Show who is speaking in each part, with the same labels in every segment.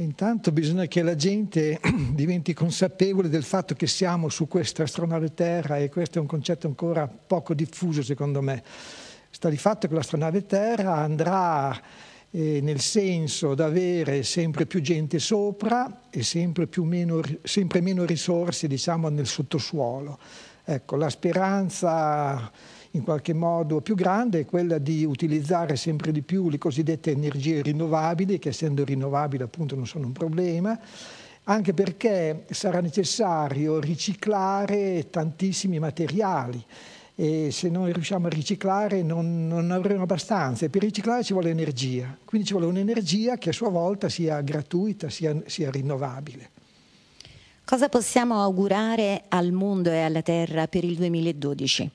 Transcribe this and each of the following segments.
Speaker 1: intanto bisogna che la gente diventi consapevole del fatto che siamo su questa astronave Terra e questo è un concetto ancora poco diffuso secondo me. Sta di fatto che l'astronave Terra andrà eh, nel senso di avere sempre più gente sopra e sempre, meno, sempre meno risorse diciamo, nel sottosuolo. Ecco, la speranza in qualche modo più grande è quella di utilizzare sempre di più le cosiddette energie rinnovabili, che essendo rinnovabili appunto non sono un problema, anche perché sarà necessario riciclare tantissimi materiali e se non riusciamo a riciclare non, non avremo abbastanza e per riciclare ci vuole energia, quindi ci vuole un'energia che a sua volta sia gratuita, sia, sia rinnovabile. Cosa possiamo augurare al mondo e alla Terra per il 2012?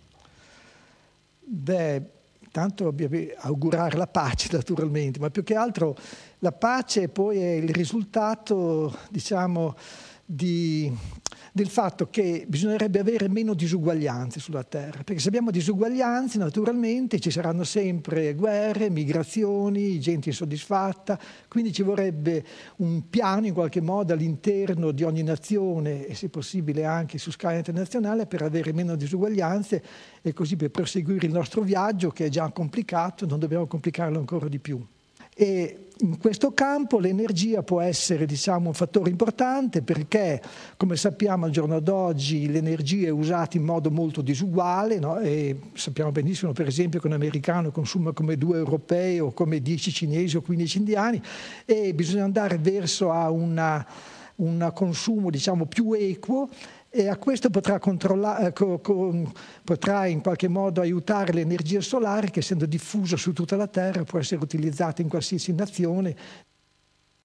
Speaker 1: Beh, intanto augurare la pace naturalmente, ma più che altro la pace poi è il risultato, diciamo, di, del fatto che bisognerebbe avere meno disuguaglianze sulla Terra, perché se abbiamo disuguaglianze naturalmente ci saranno sempre guerre, migrazioni, gente insoddisfatta, quindi ci vorrebbe un piano in qualche modo all'interno di ogni nazione e se possibile anche su scala internazionale per avere meno disuguaglianze e così per proseguire il nostro viaggio che è già complicato, non dobbiamo complicarlo ancora di più e in questo campo l'energia può essere diciamo, un fattore importante perché, come sappiamo al giorno d'oggi, l'energia è usata in modo molto disuguale no? sappiamo benissimo per esempio che un americano consuma come due europei o come dieci cinesi o quindici indiani e bisogna andare verso un consumo diciamo, più equo e a questo potrà, eh, potrà in qualche modo aiutare l'energia solare che essendo diffusa su tutta la Terra può essere utilizzata in qualsiasi nazione